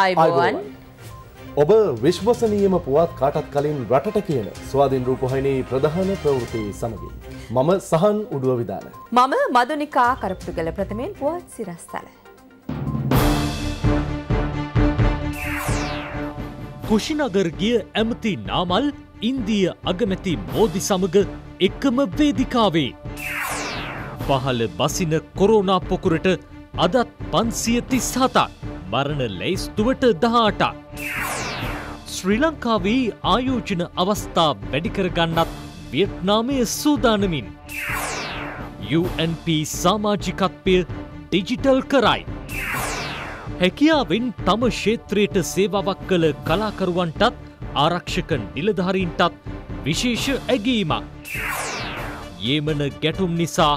අයිබෝවන් ඔබ විශ්වසනීයම පුවත් කාටත් කලින් රටට කියන ස්වාධීන් රූපහයිනී ප්‍රධාන ප්‍රවෘතිය සමගින්. මම සහන් උඩුව විධාන. මම මදුනිකා කරප්ටුගල ප්‍රථමයෙන් පුවත් සිරස්ථල. කුෂිනගර්ගිය ඇමති නාමල් ඉන්දිය අගමැති මෝදි සමග එකම වේදිකාවේ. පහළ බසින කොරෝනා පොකුරට අදත් පන්සිය තිස් හතක්. මරණ ලැයිස්තුවට දහටක්. ශ්‍රී ලංකාවේ ආයෝජන අවස්ථා වැඩිකරගන්නත් වියට්නාමය සූදානමින්. UNP සාමාජිකත්වය ඩිජිටල් කරයි. හැකියාවෙන් තම ශේත්‍රයට සේවාවක් කළ කලාකරුවන්ටත් ආරක්ෂක නිලධාරීන්ටත් විශේෂ ඇගීමක්. ඒමන ගැටුම් නිසා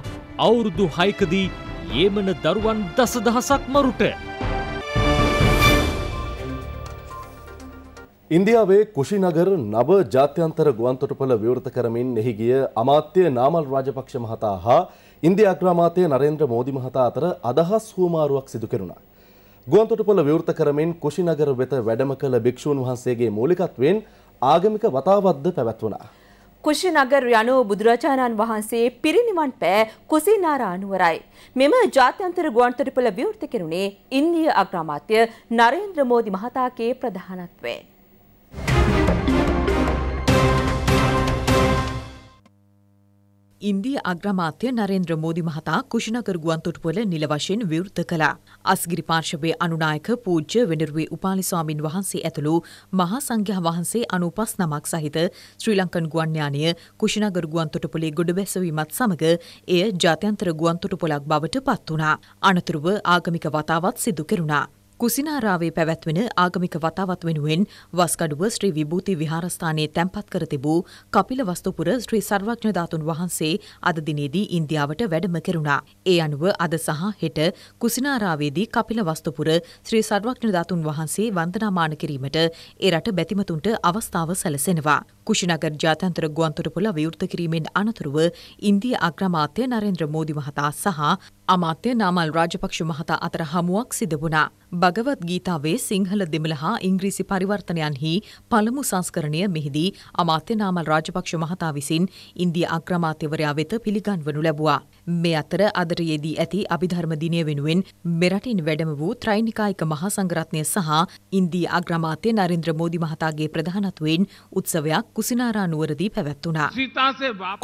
අවුරුදු හයකදී ඒමන දරුවන් දසදහසක් මරුට. ඉන්දියාවේ කුෂිනගර නව ජාත්‍යන්තර ගුවන්තොටුපළ විවෘත කරමින් එහි ගිය අමාත්‍ය නාමල් රාජපක්ෂ මහතා හා ඉන්දියා අග්‍රාමාත්‍ය නරේන්ද්‍ර මෝදි මහතා අතර අදහස් හුවමාරුවක් සිදු කෙරුණා. ගුවන්තොටුපළ විවෘත කරමින් කුෂිනගර වෙත වැඩම කළ භික්ෂූන් වහන්සේගේ මූලිකත්වයෙන් ආගමික වතාවත්ද පැවැත්වුණා. කුෂිනගර යනු බුදුරජාණන් වහන්සේ පිරිනිවන් පෑ කුසිනාරා අනුවරයි. මෙම ජාත්‍යන්තර ගුවන්තොටුපළ විවෘත කෙරුණේ ඉන්දියා අග්‍රාමාත්‍ය නරේන්ද්‍ර මෝදි මහතාගේ ප්‍රධානත්වයෙන්. ඉන්දිය අග්‍රමාත්‍ය නරේන්ද්‍ර මෝදි මහතා කුෂිනගර ගුවන්තොටුපොළ නිල වශයෙන් විවෘත කළා. අස්ගිරි පාර්ශවයේ අනුනායක පූජ්‍ය වෙඬරුවේ උපාලි ස්වාමින් වහන්සේ ඇතුළු මහා සංඝයා වහන්සේ 95 නමක් සහිත ශ්‍රී ලංකන් ගුවන් යානය කුෂිනගර ගුවන්තොටුපොළේ ගොඩබැසවීමත් සමග එය ජාත්‍යන්තර ගුවන්තොටුපොළක් බවට පත් වුණා. අනතුරුව ආගමික වතාවත් සිදු කෙරුණා. කුසිනාරාවේ පැවැත්වෙන ආගමික වතාවත් වෙනුවෙන් වස්කඩුව ශ්‍රී විභූති විහාරස්ථානයේ තැන්පත් කර තිබූ කපිල වස්තුපුර ශ්‍රී සර්වඥ ධාතුන් වහන්සේ අද දිනේදී ඉන්දියාවට වැඩම කෙරුණා. ඒ අනුව අද සහ හෙට කුසිනාරාවේදී කපිල වස්තුපුර ශ්‍රී සර්වඥ ධාතුන් වහන්සේ වන්දනාමාන කිරීමට ඒ රට බැතිමතුන්ට අවස්ථාව සැලසෙනවා. කුෂිනගර ජාත්‍යන්තර ගුවන්තොටුපොළ විවෘත කිරීමෙන් අනතුරුව ඉන්දියා අග්‍රාමාත්‍ය නරේන්ද්‍ර මෝදි මහතා සහ අමාත්‍ය නාමල් රාජපක්ෂ මහතා අතර හමුවක් සිද වුණා. භගවත් ගීතාවේ සිංහල දෙමළ හා ඉංග්‍රීසි පරිවර්තනයන්හි පළමු සංස්කරණය මෙහිදී අමාත්‍ය නාමල් රාජපක්ෂ මහතා විසින් ඉන්දිය අග්‍රමාත්‍යවරයා වෙත පිළිගන්වනු ලැබුවා. මේ අතර අදරයේදී ඇති අභිධර්ම දිනය වෙනුවෙන් මෙරටින් වැඩම වූ ත්‍රයිනිකායික මහා සංගරත්නය සහ ඉන්දී අග්‍රමාත්‍ය නරින්ද්‍ර මෝදි මහතාගේ ප්‍රධානත්වයෙන් උත්සවයක් කුසිනාරා නුවරදී පැවැත්වුණා.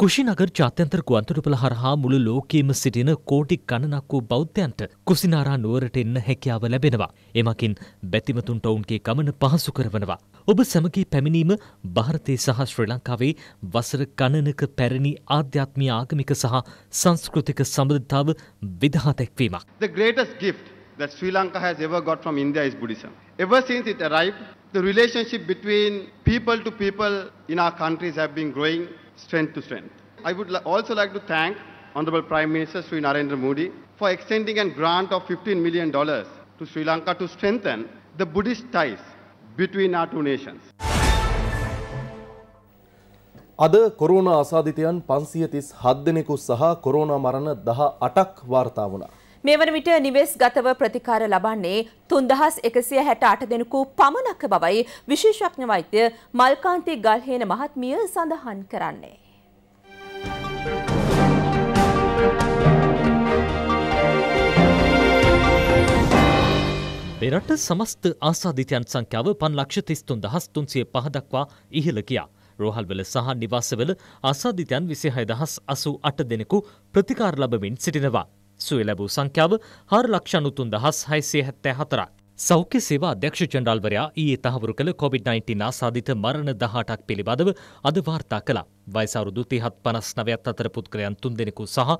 කුෂිනගර ජාත්‍යන්තර ගුවන්තොටුපළ හරහා මුළු ලෝකයේම සිටින කෝටි ගණනක් වූ බෞද්ධයන්ට කුසිනාරා නුවරට එන්න හැකියාව ලැබෙනවා. එමකින් බැතිමතුන් ටවුන්ගේ ගමන පහසු කරවනවා. ඔබ සමගී පැමිණීම භාරතය සහ ශ්‍රී ලංකාවේ වසර ගණනක පැරණි ආධ්‍යාත්මී ආගමික සහ සංස්කෘ සංස්කෘතික සම්බන්ධතාව The greatest gift that Sri Lanka has ever got from India is Buddhism. Ever since it arrived, the relationship between people to people in our countries have been growing strength to strength. I would also like to thank Honorable Prime Minister Sri Narendra Modi for extending a grant of $15 million to Sri Lanka to strengthen the Buddhist ties between our two nations. අද corona ආසාධිතයන් පන්සිය තිස් හද්දෙනෙකු සහ corona මරණ දහ අටක් වාර්තා වුණා. මේ වන විට නිවෙස් ගතව ප්‍රතිකාර ලබන්නේ තුන්දහස් එකසිය හැට අට දෙනෙකු පමණක්ක බවයි විශේෂඥ වෛද්‍ය මල්කාන්තේ ගල්හේන මහත්මිය සඳහන් කරන්නේ. මෙරට සමස්ත ආසාධිතයන් සංඛ්‍යාව පන් ලක්ෂ තිස්තුන් දහස් තුන්සිය පහදක්වා ඉහළ කියා. රෝහල්වල සහ නිවාසවල අසාධිතයන් විසිහය දහස් අසු අට දෙනෙකු ප්‍රතිකාර ලබමින් සිටිනවා. සුවේ ලැබූ සංඛ්‍යාව හාර ලක්ෂණුතුන් දහස් හයිසේ හැත්තෑ හතරක්. සෞඛ්‍ය සේවා අධ්‍යක්ෂ ජනරාල්වරයා ඊයේ තහවුරු කළ කොවිD-19 ආසාදිත මරණ 18ක් පිළිබඳව අද වාර්තා කළා. වයස අවුරුදු 37 59ත් අතර පුද්ගලයන් 3 දෙනෙකු සහ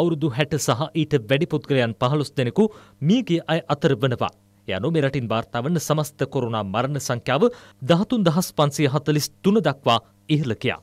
අවුරුදු 60 සහ ඊට වැඩි පුද්ගලයන් 15 දෙනෙකු මියගිය අය අතර වනවා. යනු මෙරටින් වාර්තාාවන්න සමස්ත කොරුණා මරණ සංඛ්‍යාව දහතුන් දහස් පන්සිය හතලිස් තුන දක්වා ඉහලකයා.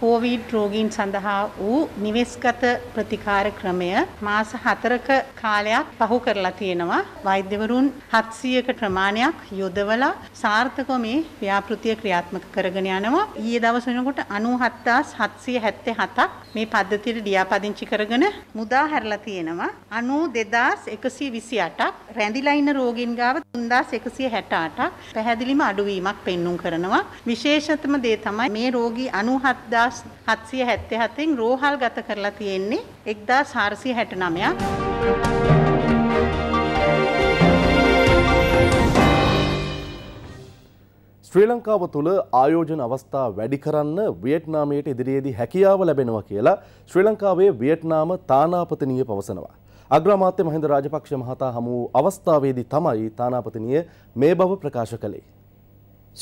කෝවිඩ් රෝගීන් සඳහා වූ නිවෙස්ගත ප්‍රතිකාර ක්‍රමය මාස 4ක කාලයක් පහු කරලා තියෙනවා. වෛද්‍යවරුන් 700ක ප්‍රමාණයක් යොදවලා සාර්ථකව මේ ව්‍යාපෘතිය ක්‍රියාත්මක කරගෙන යනවා. ඊයේ දවස් වෙනකොට 97777ක් මේ පද්ධතියට ලියාපදිංචි කරගෙන මුදා හැරලා තියෙනවා. 92128ක් රැඳිලා ඉන්න රෝගීන් ගාව 3168ක් පැහැදිලිම අඩුවීමක් පෙන්눔 කරනවා. විශේෂතම දේ තමයි මේ රෝගී 97000 1777න් රෝහල් ගත කරලා තියෙන්නේ 1469ක්. ශ්‍රී ලංකාව තුළ ආයෝජන අවස්ථා වැඩි කරන්න වියට්නාමයට ඉදිරියේදී හැකියාව ලැබෙනවා කියලා ශ්‍රී ලංකාවේ වියට්නාම තානාපතිනිය පවසනවා. අග්‍රාමාත්‍ය මහින්ද රාජපක්ෂ මහතා හමු අවස්ථාවේදී තමයි තානාපතිනිය මේ බව ප්‍රකාශ කළේ.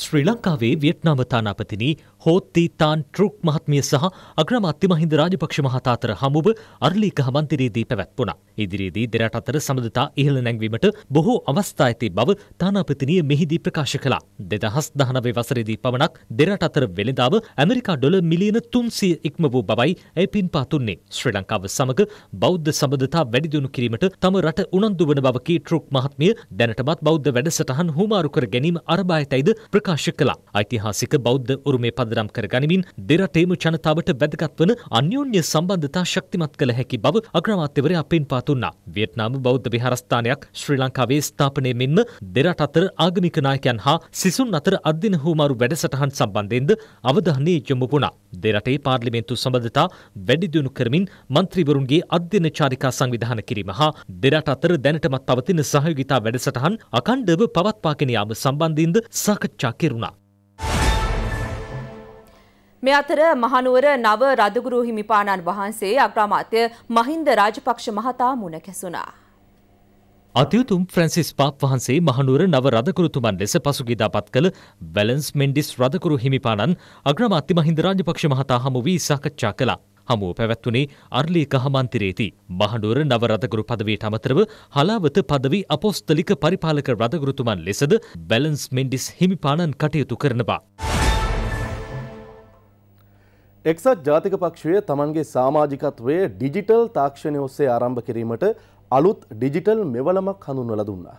ශ්‍රී ලංකාවේ වියට්නාම තානාපතිනි හෝත්ති තාන් ට්‍රුක් මහත්මිය සහ අග්‍රාමාත්‍ය මහින්ද රාජපක්ෂ මහතා අතර හමුව අර්ලීක හමන්තිරේදී පැවැත්වුණා. ඉදිරියේදී දෙරට අතර සබඳතා ඉහළ නැංවීමට බොහෝ අවස්ථා ඇති බව තානාපතිනිය මෙහිදී ප්‍රකාශ කළා. 2019 වසරේදී පමණක් දෙරට අතර වෙළඳාම ඇමරිකා ඩොලර් මිලියන 300 ඉක්ම වූ බවයි ඇය පින්පා තුන්නේ. ශ්‍රී ලංකාව සමග බෞද්ධ සබඳතා වැඩි දියුණු කිරීමට තම රට උනන්දු වන බව කී ට්‍රුක් මහත්මිය දැනටමත් බෞද්ධ වැඩසටහන් හුමාරු කර ගැනීම අරබා ඇතැයිද ප්‍රකාශ ප්‍රකාශ කළා. ඓතිහාසික බෞද්ධ උරුමය පදනම් කර ගනිමින් දෙරටේම ජනතාවට වැදගත් වන අන්‍යෝන්‍ය සම්බන්ධතා ශක්තිමත් කළ හැකි බව අග්‍රාමාත්‍යවරයා පෙන්වා දුන්නා. වියට්නාම බෞද්ධ විහාරස්ථානයක් ශ්‍රී ලංකාවේ ස්ථාපනය මෙන්ම දෙරට අතර ආගමික නායකයන් හා සිසුන් අතර අද්දින හුමාරු වැඩසටහන් සම්බන්ධයෙන්ද අවධානය යොමු වුණා. දෙරටේ පාර්ලිමේන්තු සම්බන්ධතා වැඩි දියුණු කරමින් මන්ත්‍රීවරුන්ගේ අධ්‍යන චාරිකා සංවිධාන කිරීම හා දෙරට අතර දැනටමත් පවතින සහයෝගිතා වැඩසටහන් අකණ්ඩව පවත්වාගෙන යාම සම්බන්ධින්ද සාකච්ඡා ආරක්ෂා කෙරුණා. මේ අතර මහනුවර නව රදගුරු හිමිපාණන් වහන්සේ අග්‍රාමාත්‍ය මහින්ද රාජපක්ෂ මහතා මුණ ගැසුණා. අතියුතුම් ෆ්‍රැන්සිස් පාප් වහන්සේ මහනුවර නව රදකුරුතුමන් ලෙස පසුගිදාපත් කළ බැලන්ස් මෙන්ඩිස් රදකුරු හිමිපාණන් අග්‍රමාත්‍ය මහින්ද රාජපක්ෂ මහතා හමු වී සාකච්ඡා කළා. හමුව පැවැත්වුණේ අර්ලි කහමන්තිරේති. මහනුවර නව රදගුරු පදවීට අමතරව හලාවත පදවී අපොස්තලික පරිපාලක රදගුරුතුමන් ලෙසද බැලන්ස් මෙන්ඩිස් හිමිපාණන් කටයුතු කරනවා. එක්සත් ජාතික පක්ෂය තමන්ගේ සාමාජිකත්වය ඩිජිටල් තාක්ෂණය ඔස්සේ ආරම්භ කිරීමට අලුත් ඩිජිටල් මෙවලමක් හඳුන්වල දුන්නා.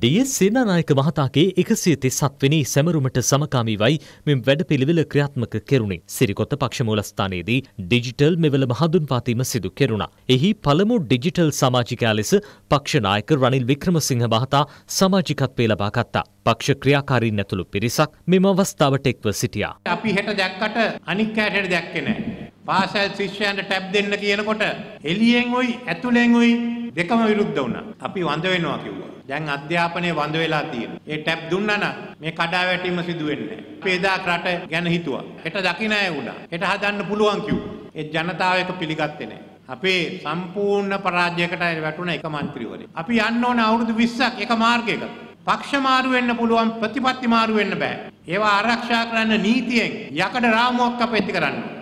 ඩීඑස් සේනානායක මහතාගේ එකසිය තිස්සත්වෙනි සැමරුමට සමකාමීවයි මෙම වැඩපිළිවෙල ක්‍රියාත්මක කෙරුණේ සිරිකොත්ත පක්ෂ මූලස්ථානයේදී ඩිජිටල් මෙවලම හඳුන්වාතීම සිදු කෙරුණා. එහි පළමු ඩිජිටල් සමාජිකයා ලෙස පක්ෂනායක රනිල් වික්‍රමසිංහ මහතා සමාජිකත්වය ලබා ගත්තා. පක්ෂ ක්‍රියාකාරීන් ඇතුළු පිරිසක් මෙම අවස්ථාවට එක්ව සිටියා. අපි හෙට දැක්කට අනික් කෑටට දැක්කේ නැහැ. පාසල් ශිෂ්‍යයන්ට ටැබ් දෙන්න කියනකොට එළියෙන් උයි ඇතුලෙන් උයි දෙකම විරුද්ධ වුණා. අපි වඳ වෙනවා කිව්වා. දැන් අධ්‍යාපනයේ වඳ වෙලා තියෙනවා. ඒ ටැබ් දුන්නා නම් මේ කඩාවැටීම සිදු වෙන්නේ නැහැ. අපි එදා රට ගැන හිතුවා. හෙට දකින්න අය වුණා. හෙට හදන්න පුළුවන් කිව්වා. ඒ ජනතාව එක පිළිගත්තේ නැහැ. අපේ සම්පූර්ණ පරාජයකට වැටුණ එක മന്ത്രിවරේ. අපි යන්න ඕන අවුරුදු 20ක් එක මාර්ගයක. පක්ෂ මාරු වෙන්න පුළුවන් ප්‍රතිපත්ති මාරු වෙන්න බෑ. ඒවා ආරක්ෂා කරන්න නීතියෙන් යකඩ රාමුවක් අපේ ඇති කරන්න ඕනේ.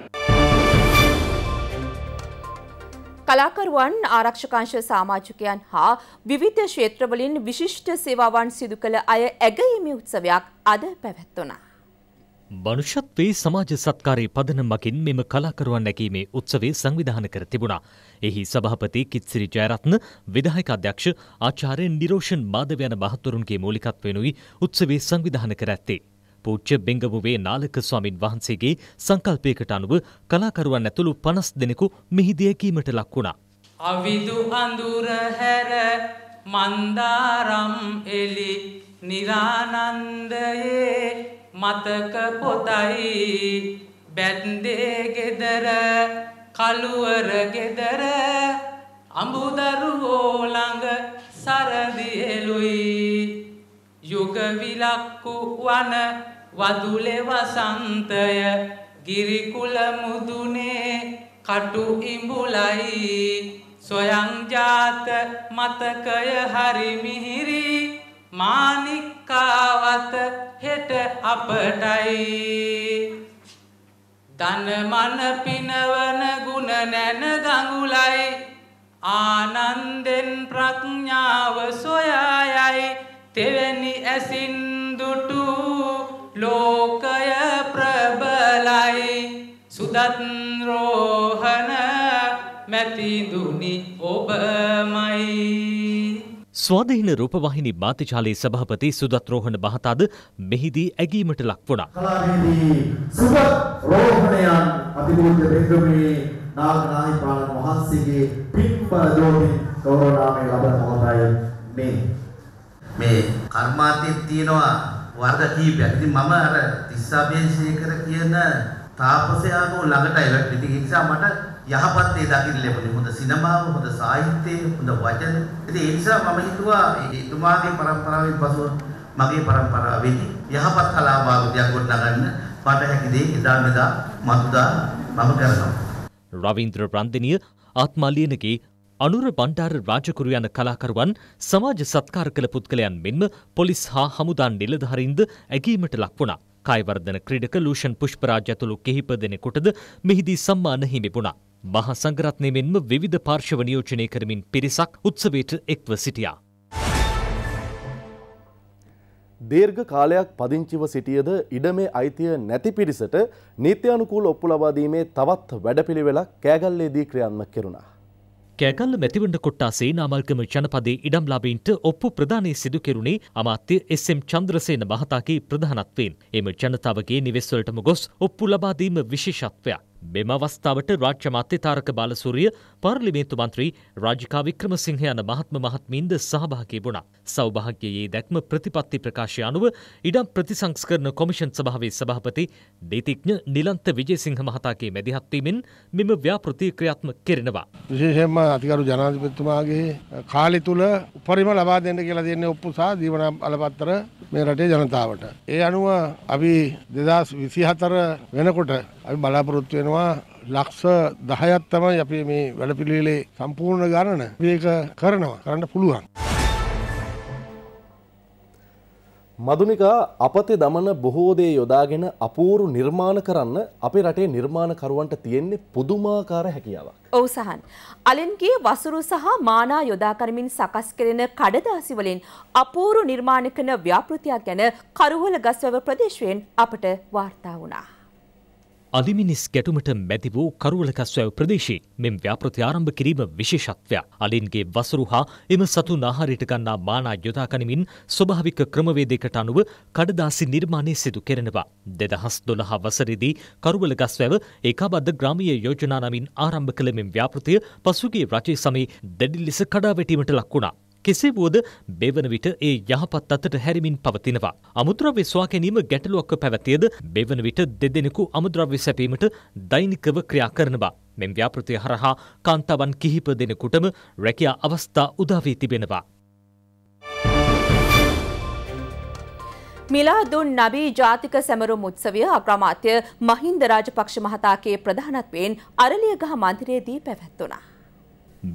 කලාකරුවන් ආරක්ෂකාංශ සාමාජිකයන් හා විවිධ ක්ෂේත්‍රවලින් විශිෂ්ට සේවාවන් සිදු කළ අය ඇගයීමේ උත්සවයක් අද පැවැත්වුණා. මනුෂ්‍යත්වයේ සමාජ සත්කාරයේ පදනම මගින් මෙම කලාකරුවන් නැකීමේ උත්සවය සංවිධාන කර තිබුණා. එහි සභාපති කිත්සිරි ජයරත්න, විධායක අධ්‍යක්ෂ ආචාර්ය නිරෝෂන් මාධව යන මහතුරුන්ගේ මූලිකත්වයෙනුයි උත්සවය සංවිධාන කර ඇත්තේ. පූජ්‍ය බෙංගමුවේ නාලක ස්වාමින් වහන්සේගේ සංකල්පයකට අනුව කලාකරුවන් ඇතුළු පනස් දෙනෙකු මෙහිදී කීමට ලක් වුණා. අවිදු අඳුර හැර මන්දාරම් එලි නිරානන්දයේ මතක පොතයි බැන්දේ ගෙදර කළුවර ගෙදර අඹුදරුවෝ ළඟ සරදි එළුයි යුග විලක්කු වන වදුලේ වසන්තය ගිරිකුල මුදුනේ කටු ඉඹුලයි සොයං ජාත මතකය හරි මිහිරි මානික්කාවත හෙට අපටයි දන මන පිනවන ගුණ නැන ගඟුලයි ආනන්දෙන් ප්‍රඥාව සොයායයි තෙවැනි ඇසින් දුටු ලෝකය ප්‍රබලයි සුදත් රෝහණ මැතිදුනි ඔබමයි ස්වාධීන රූපවාහිනි මාධ්‍යශාලේ සභාපති සුදත් රෝහණ මහතාද මෙහිදී ඇගීමට ලක් වුණා. කලාවේදී සුදත් රෝහණයන් අතිපූජ්‍ය රෙද්දමේ නාගනාහිපාලන වහන්සේගේ පින්බර දෝමින් ගෞරවනාමය ලබන මොහොතයි මේ. මේ කර්මාන්තයේ තියෙනවා වර්ග කීපයක්. ඉතින් මම අර තිස්සාබේසේකර කියන තාපසයාගේ ළඟට එලක්. ඉතින් ඒ නිසා මට යහපත් දේ දකින්න ලැබුණේ. හොඳ සිනමාව, හොඳ සාහිත්‍යය, හොඳ වචන. ඉතින් ඒ නිසා මම හිතුවා එතුමාගේ પરම්පරාවෙන් පසුව මගේ પરම්පරාවෙදී යහපත් කලා භාවිතයක් ගොඩනගන්න මට හැකි දේ එදා මෙදා මතුදා මම කරනවා. රවින්ද්‍ර ප්‍රන්දිනිය ආත්මාලියනගේ අනුර බණ්ඩාර රාජකුරු යන කලාකරුවන් සමාජ සත්කාර කළ පුද්ගලයන් මෙන්ම පොලිස් හා හමුදා නිලධාරීන්ද ඇගීමට ලක් වුණා. කායවර්ධන ක්‍රීඩක ලූෂන් පුෂ්පරාජ් ඇතුළු කිහිප දෙනෙකුටද මෙහිදී සම්මාන හිමි වුණා. මහා සංඝරත්නය මෙන්ම විවිධ පාර්ශව නියෝජනය කරමින් පිරිසක් උත්සවයට එක්ව සිටියා. දීර්ඝ කාලයක් පදිංචිව සිටියද ඉඩමේ අයිතිය නැති පිරිසට නීත්‍යානුකූල ඔප්පු ලබා දීමේ තවත් වැඩපිළිවෙලක් කෑගල්ලේදී ක්‍රියාත්මක කෙරුණා. කෑගල්ල මැතිවඩ කොට්ටා සේනාමල්ගම ජනපදේ ඉඩම්ලාබීන්ට ඔප්පු ප්‍රධානය සිදු කෙරුණේ අමාත්‍ය එස්ම් චන්ද්‍රසේන මහතාගේ ප්‍රධානත්වයෙන් එම ජනතාවගේ නිවෙස්වලටම ගොස් ඔප්පු ලබාදීම විශේෂත්වයක්. මෙම අවස්ථාවට රාජ්‍ය මත්‍ය තාරක බාලසූරිය පාර්ලිමේන්තු මන්ත්‍රී රාජිකා වික්‍රමසිංහ යන මහත්ම මහත්මීන්ද සහභාගී වුණා. සෞභාග්‍යයේ දැක්ම ප්‍රතිපත්ති ප්‍රකාශය අනුව ඉඩම් ප්‍රතිසංස්කරණ කොමිෂන් සභාවේ සභාපති නීතිඥ නිලන්ත විජේසිංහ මහතාගේ මැදිහත්වීමෙන් මෙම ව්‍යාපෘති ක්‍රියාත්මක කරනවා. විශේෂයෙන්ම අතිගරු ජනාධිපතිතුමාගේ කාලය තුල උපරිම ලබා දෙන්න කියලා දෙන්නේ ඔප්පු සහ දීවන බලපත්‍ර මේ රටේ ජනතාවට. ඒ අනුව අපි දෙදස් විසිහතර වෙනකොට අපි බලාපොරොත්තු වෙනවා ලක්ෂ දහයත් තමයි අපි මේ වැඩපිළිවෙලේ සම්පූර්ණ ගණන මේක කරනවා කරන්න පුළුවන්. මදුනිකා අපතේ දමන බොහෝ දේ යොදාගෙන අපූරු නිර්මාණ කරන්න අපේ රටේ නිර්මාණකරුවන්ට තියෙන්නේ පුදුමාකාර හැකියාවක්. ඔව් සහන්. අලින්ගේ වසුරු සහ මානා යොදා කරමින් සකස් කෙරෙන කඩදාසි වලින් අපූරු නිර්මාණ කරන ව්‍යාපෘතියක් ගැන කරුවල ගස්වැව ප්‍රදේශයෙන් අපට වාර්තා වුණා. අලිමිනිස් ගැටුමට මැති වූ කරුවලකස්වැව ප්‍රදේශයේ මෙම ව්‍යාපෘති ආරම්භ කිරීම විශේෂත්වයක්. අලින්ගේ වසරු හා එම සතුන් ආහාරයට ගන්නා මානා යොදා ගනිමින් ස්වභාවික ක්‍රමවේදයකට අනුව කඩදාසි නිර්මාණය සිදු කෙරෙනවා. 2012 වසරේදී කරුවලකස්වැව ඒකාබද්ධ ග්‍රාමීය යෝජනා නමින් ආරම්භ කළ මෙම ව්‍යාපෘතිය පසුගිය රජයේ සමයේ දැඩි ලෙස කඩාවැටීමට ලක් වුණා. කෙසේ වුවද බෙවන විට ඒ යහපත් අතට හැරිමින් පවතිනවා. අමුද්‍රව්‍ය ස්වා ගැනීම ගැටලුවක්ව පැවතියද බෙවන විට දෙදෙනෙකු අමුද්‍රව්‍ය සැපීමට දෛනිකව ක්‍රියා කරනවා. මෙම ව්‍යාපෘතිය හරහා කාන්තාවන් කිහිප දෙනෙකුටම රැකියා අවස්ථා උදාවී තිබෙනවා. මිලාදුන් නබී ජාතික සැමරුම් උත්සවය අග්‍රාමාත්‍ය මහින්ද රාජපක්ෂ මහතාගේ ප්‍රධානත්වයෙන් අරලියගහ මන්දිරයේදී පැවැත්වුණා.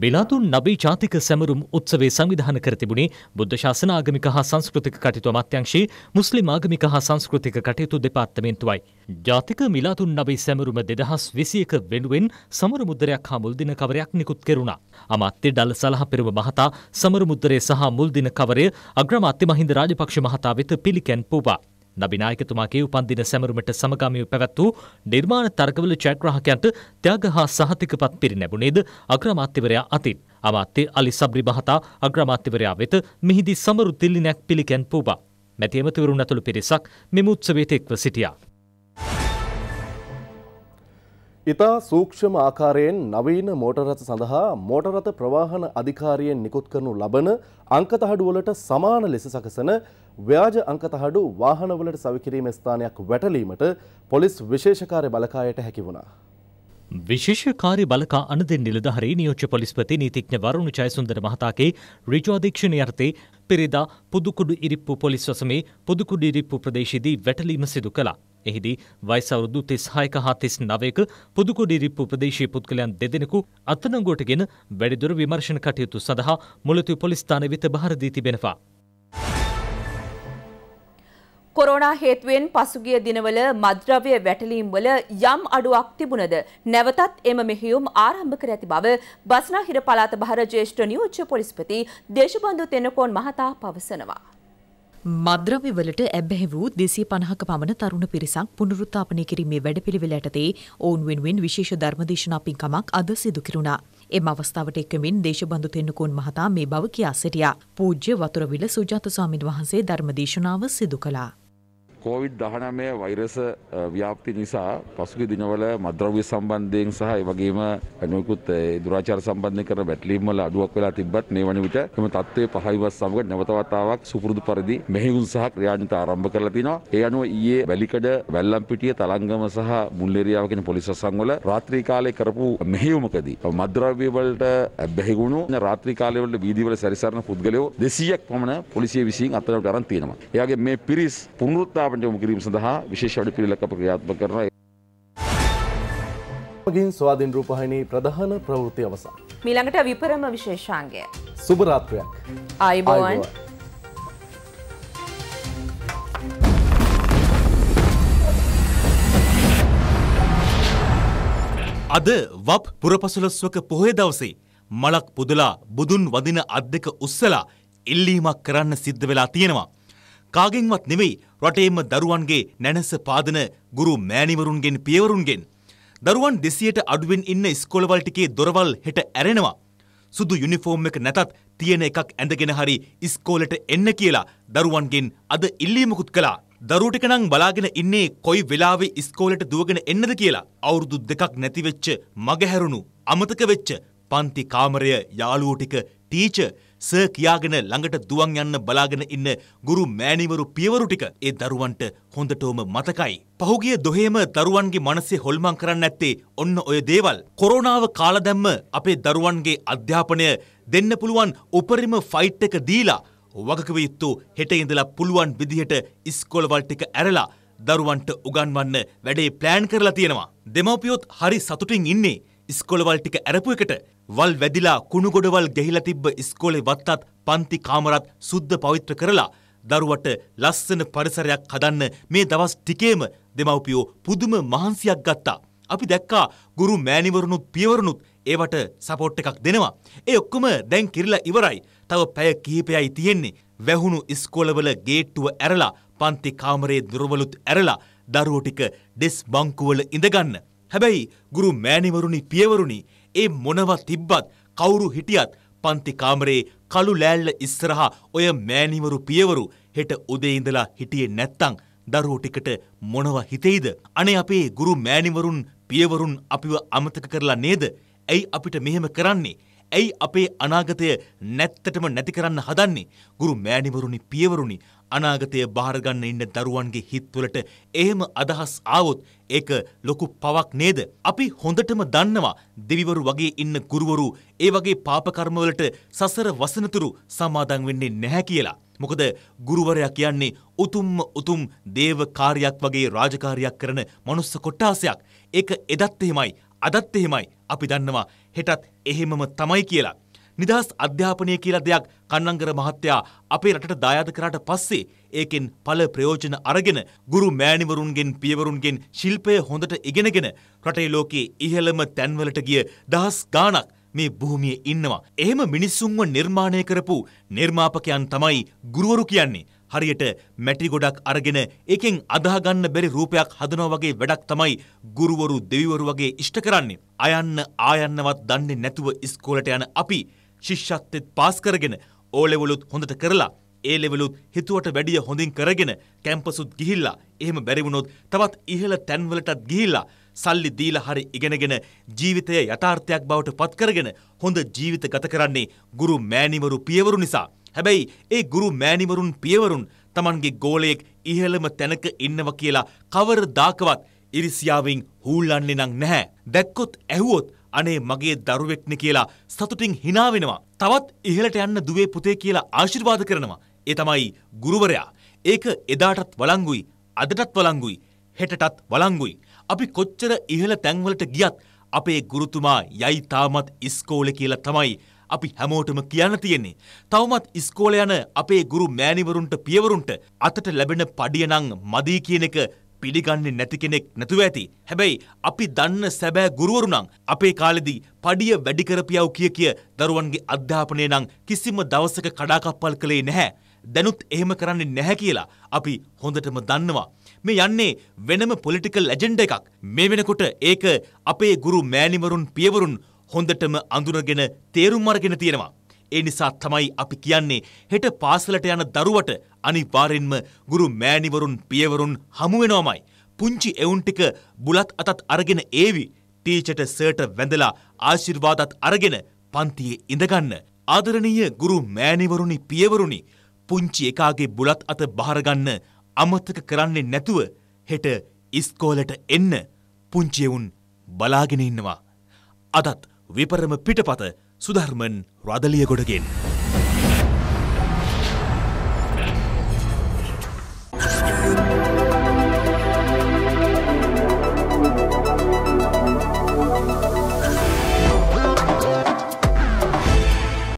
බෙලාදුන් නබී ජාතික සැමරුම් උත්සවේ සංවිධාන කර තිබුණේ බුද්ධ ශාසන ආගමික හා සංස්කෘතික කටයුතු අමාත්‍යංශයේ මුස්ලිම් ආගමික හා සංස්කෘතික කටයුතු දෙපාර්තමේන්තුවයි. ජාතික මිලාදුන් නබී සැමරුම 2021 වෙනුවෙන් සමරු මුද්‍රයක් හා මුල්දින කවරයක් නිකුත් කෙරුණා. අමාත්‍ය ඩල සලහ පෙරම මහතා සමරු මුද්‍රය සහ මුල්දින කවරය අග්‍රාමාත්‍ය මහින්ද රාජපක්ෂ මහතා වෙත පිළිකැන් පුවා. නබිනායකතුමාගේ උපන්දින සැමරුමට සමගාමීව පැවැත් වූ නිර්මාණ තර්කවල ජයග්‍රාහකයන්ට ත්‍යාග හා සහතිකපත් පිරිනැබුණේද අග්‍රාමාත්‍යවරයා අතින්. අමාත්‍ය අලි සබ්රි මහතා අග්‍රාමාත්‍යවරයා වෙත මෙහිදී සමරු දිල්ලිනැක් පිළිගැන් පූවා. මැති ඇමතිවරුන් ඇතුළු පිරිසක් මෙම උත්සවයට එක්ව සිටියා. ඉතා සූක්ෂම ආකාරයෙන් නවීන මෝටරත සඳහා මෝටරත ප්‍රවාහන අධිකාරියෙන් නිකුත් කරනු ලබන අංකතහඩුවලට සමාන ලෙස සකසන ව්‍යාජ අංකතහඩු වාහනවලට සවිකිරීම ස්ථානයක් වැටලීමට පොලිස් විශේෂකාරය බලකායට හැකි වුණා. විශේෂකාරි බලකා අනදෙන් නිලධහරි නියෝච්ච පොලිස්පති නීතිඥ වරුණු ජයසුන්දර මහතාගේ රිජෝධීක්ෂණ යර්ථේ පෙරේදා පුදුකුඩු ඉරිප්පු පොලිස් වසමේ පුදුකුඩු ඉරිප්පු ප්‍රදේශයේදී වැටලීම සිදු කළා. එහිදී වයිස් අවුරුදු 36ක හා 39ක පුදුකුඩු ඉරිප්පු ප්‍රදේශයේ පුද්ගලයන් දෙදෙනෙකු අත්අඩංගුවටගෙන වැඩිදුර විමර්ශන කටයුතු සඳහා මුලතු පොලිස් ස්ථානය වෙත බහර දී තිබෙනවා. කොරෝනා හේතුවෙන් පසුගිය දිනවල මද්‍රව්‍ය වැටලීම් වල යම් අඩුවක් තිබුණද නැවතත් එම මෙහෙයුම් ආරම්භ කර ඇති බව බස්නාහිර පළාත බහර ජ්‍යෙෂ්ඨ නියෝජ්‍ය පොලිස්පති දේශබන්දු තෙන්නකෝන් මහතා පවසනවා. මද්‍රව්‍ය වලට ඇබ්බැහි වූ දෙසිය පණහක පමණ තරුණ පිරිසක් පුනරුත්ථාපනය කිරීමේ වැඩපිළිවෙල යටතේ ඔවුන් වෙනුවෙන් විශේෂ ධර්මදේශනා පින්කමක් අද සිදු කෙරුණා. එම අවස්ථාවට එක්වමින් දේශබන්දු තෙන්නකෝන් මහතා මේ බව කියා සිටියා. පූජ්‍ය වතුරවිල සුජාත ස්වාමීන් වහන්සේ ධර්මදේශනාව සිදු කළා. කෝවිඩ් දහනමය වෛරස ව්‍යාප්ති නිසා පසුගි දිනවල මද්‍රව්‍ය සම්බන්ධයෙන් සහ වගේම පැනකුත් දුරාචාර සම්බන්ධය කර බැටලීම්මල අඩුවක් වෙලා තිබත් මේ වන විට එම තත්ත්වය පහයිවස් සමඟ නැවතවතාවක් සුපුරුදු පරිදි මෙහිවුන් සහ ක්‍රියාණිත ආරම්භ කරලා තිනවා ඒ අනුව ඊයේ වැලිකඩ වැල්ලම්පිටිය තලංගම සහ මුල්ලෙරියාව කියන පොලිස් සසංවල රාත්‍රී කාලේ කරපු මෙහෙයුමකදී මද්‍රව්‍ය වලට බැහැගුණු රාත්‍රී කාලේ වල වීදිවල සැරිසරන පුද්ගලයෝ 200ක් පමණ පොලිසිය විසින් අතට ගන්න තියෙනවා එයාගේ මේ පිරිස් පුනරුත්ථාපනය ප්‍රජාපනය යොමු කිරීම සඳහා විශේෂ වැඩ පිළිලක් අප ක්‍රියාත්මක කරනවා. මගින් ස්වාධීන් රූපහිනී ප්‍රධාන ප්‍රවෘත්ති අවසන්. මීළඟට විපරම විශේෂාංගය. සුබ රාත්‍රියක්. ආයුබෝවන්. අද වප් පුරපසුලස්වක පොහේ දවසේ මලක් පුදලා බුදුන් වදින අත් දෙක උස්සලා ඉල්ලීමක් කරන්න සිද්ධ වෙලා තියෙනවා. කාගෙන්වත් නෙවෙයි රටේම දරුවන්ගේ නැනස පාදන ගුරු මෑණිවරුන්ගෙන් පියවරුන්ගෙන් දරුවන් දෙසියට අඩුවෙන් ඉන්න ස්කෝලවල් ටිකේ දොරවල් හෙට ඇරෙනවා. සුදු යුනිෆෝම් එක නැතත් තියෙන එකක් ඇඳගෙන හරි ඉස්කෝලට එන්න කියලා දරුවන්ගෙන් අද ඉල්ලීමකුත් කළා. දරුවටික නම් බලාගෙන ඉන්නේ කොයි වෙලාවෙ ඉස්කෝලට දුවගෙන එන්නද කියලා. අවුරුදු දෙකක් නැතිවෙච්ච මගහැරුණු අමතක වෙච්ච පන්ති කාමරය යාළුවෝ ටික ටීචර් සර් කියාගෙන ළඟට දුවන් යන්න බලාගෙන ඉන්න ගුරු මෑණිවරු පියවරු ටික ඒ දරුවන්ට හොඳටම මතකයි. පහුගිය දොහේම දරුවන්ගේ මනසේ හොල්මන් කරන්න ඇත්තේ ඔන්න ඔය දේවල්. කොරෝනාව කාලදැම්ම අපේ දරුවන්ගේ අධ්‍යාපනය දෙන්න පුළුවන් උපරිම ෆයිට් එක දීලා වගකව යුතු හෙට ඉඳලා පුළුවන් විදිහට ඉස්කෝලවල් ටික ඇරලා දරුවන්ට උගන්වන්න වැඩේ ප්ලෑන් කරලා තියෙනවා. දෙමව්පියොත් හරි සතුටින් ඉන්නේ. ඉස්කොලවල් ටික ඇරපු එකට වල් වැදිලා කුණුගොඩවල් ගැහිලා තිබ්බ ඉස්කෝලේ වත්තත් පන්ති කාමරත් සුද්ධ පවිත්‍ර කරලා දරුවට ලස්සන පරිසරයක් හදන්න මේ දවස් ටිකේම දෙමව්පියෝ පුදුම මහන්සියක් ගත්තා. අපි දැක්කා ගුරු මෑණිවරුනුත් පියවරුනුත් ඒවට සපෝට් එකක් දෙනවා. ඒ ඔක්කොම දැන් කිරිලා ඉවරයි. තව පැය කිහිපයයි තියෙන්නේ. වැහුණු ඉස්කෝලවල ගේට්ටුව ඇරලා පන්ති කාමරයේ දුරවලුත් ඇරලා දරුවෝ ටික ඩෙස් බංකුවල ඉඳගන්න. හැබැයි ගුරු මෑණිවරුනි පියවරුනි ඒ මොනවා තිබ්බත් කවුරු හිටියත් පන්ති කාමරේ කළු ලෑල්ල ඉස්සරහා ඔය මෑණිවරු පියවරු හෙට උදේ ඉඳලා හිටියේ නැත්තම් දරුවෝ ටිකට මොනවා හිතෙයිද? අනේ අපේ ගුරු මෑණිවරුන් පියවරුන් අපිව අමතක කරලා නේද? ඇයි අපිට මෙහෙම කරන්නේ? ඇයි අපේ අනාගතය නැත්තටම නැති කරන්න හදන්නේ? ගුරු මෑණිවරුනි පියවරුනි අනාගතය බාරගන්න ඉන්න දරුවන්ගේ හිත්වලට එහෙම අදහස් ආවොත් ඒක ලොකු පවක් නේද? අපි හොඳටම දන්නවා දෙවිවරු වගේ ඉන්න ගුරුවරු ඒ වගේ පාප කර්මවලට සසර වසනතුරු සමාදන් වෙන්නේ නැහැ කියලා. මොකද ගුරුවරයා කියන්නේ උතුම්ම උතුම් දේව කාර්යයක් වගේ රාජකාරියක් කරන මනුස්ස කොට්ටාසයක්. ඒක එදත් එහෙමයි, අදත් එහෙමයි. අපි දන්නවා හෙටත් එහෙමම තමයි කියලා. නිදහස් අධ්‍යාපනය කියලා දෙයක් කන්නංගර මහත්තයා අපේ රටට දායාද කරාට පස්සේ ඒකෙන් පල ප්‍රයෝජන අරගෙන ගුරු මෑණිවරුන්ගෙන් පියවරුන්ගෙන් ශිල්පය හොඳට ඉගෙනගෙන රටේ ලෝකයේ ඉහළම තැන්වලට ගිය දහස් ගාණක් මේ භූමියේ ඉන්නවා. එහෙම මිනිස්සුන්ව නිර්මාණය කරපු නිර්මාපකයන් තමයි ගුරුවරු කියන්නේ. හරියට මැටි ගොඩක් අරගෙන එකෙන් අදාගන්න බැරි රූපයක් හදනවා වගේ වැඩක් තමයි ගුරුවරු දෙවිවරු වගේ ඉෂ්ට කරන්නේ. අයන්න ආයන්නවත් දන්නේ නැතුව ඉස්කෝලට යන අපි ශිෂ්‍යත්වෙත් පාස් කරගෙන ඕලෙවලුත් හොඳට කරලා ඒ ලෙවලුත් හිතුවට වැඩිය හොඳින් කරගෙන කැම්පසුත් ගිහිල්ලා එහෙම බැරිවුණොත් තවත් ඉහළ තැන්වලටත් ගිහිල්ලා සල්ලි දීල හරි ඉගෙනගෙන ජීවිතය යථාර්ථයක් බවට පත්කරගෙන හොඳ ජීවිත ගත කරන්නේ ගුරු මෑණිවරු පියවරු නිසා. හැබැයි ඒ ගුරු මෑණිවරුන් පියවරුන් තමන්ගේ ගෝලයෙක් ඉහළම තැනක ඉන්නවා කියලා කවර දාකවත් ඉරිසියාවෙන් හූල්ලන්නේ නම් නැහැ. දැක්කොත් ඇහුවොත් අනේ මගේ දරුවෙක්නේ කියලා සතුටින් hina වෙනවා. තවත් ඉහළට යන්න දුවේ පුතේ කියලා ආශිර්වාද කරනවා. ඒ තමයි ගුරුවරයා. ඒක එදාටත් වළංගුයි, අදටත් වළංගුයි, හෙටටත් වළංගුයි. අපි කොච්චර ඉහළ තැන්වලට ගියත් අපේ ගුරුතුමා යයි තාමත් ඉස්කෝලේ කියලා තමයි අපි හැමෝටම කියන්න තියෙන්නේ. තවමත් ඉස්කෝලේ යන අපේ ගුරු මෑණිවරුන්ට පියවරුන්ට අතට ලැබෙන පඩිය නම් මදි කියන එක පිළිගන්නේ නැති කෙනෙක් නැතුව ඇති. හැබැයි අපි දන්න සැබෑ ගුරුවරු නම් අපේ කාලෙදී පඩිය වැඩි කරපියව් කිය කිය දරුවන්ගේ අධ්‍යාපනය නම් කිසිම දවසක කඩාකප්පල් කළේ නැහැ. දැනුත් එහෙම කරන්නේ නැහැ කියලා අපි හොඳටම දන්නවා. මේ යන්නේ වෙනම පොලිටිකල් ඇජෙන්ඩ එකක්. මේ වෙනකොට ඒක අපේ ගුරු මෑණිවරුන් පියවරුන් හොඳටම අඳුනගෙන තේරුම් අරගෙන තියෙනවා. ඒ නිසා තමයි අපි කියන්නේ හෙට පාසලට යන දරුවට අනිවාර්යෙන්ම ගුරු මෑණිවරුන් පියවරුන් හමු වෙනවමයි. පුංචි එවුන් ටික බුලත් අතත් අරගෙන ඒවි. ටීචර්ට සර්ට වැඳලා ආශිර්වාදත් අරගෙන පන්තියේ ඉඳගන්න. ආදරණීය ගුරු මෑණිවරුනි පියවරුනි පුංචි එකාගේ බුලත් අත බහර ගන්න අමතක කරන්නේ නැතුව හෙට ඉස්කෝලට එන්න පුංචි එවුන් බලාගෙන ඉන්නවා. අදත් විපරම පිටපත සුධර්මන් රදලියගොඩගෙන්.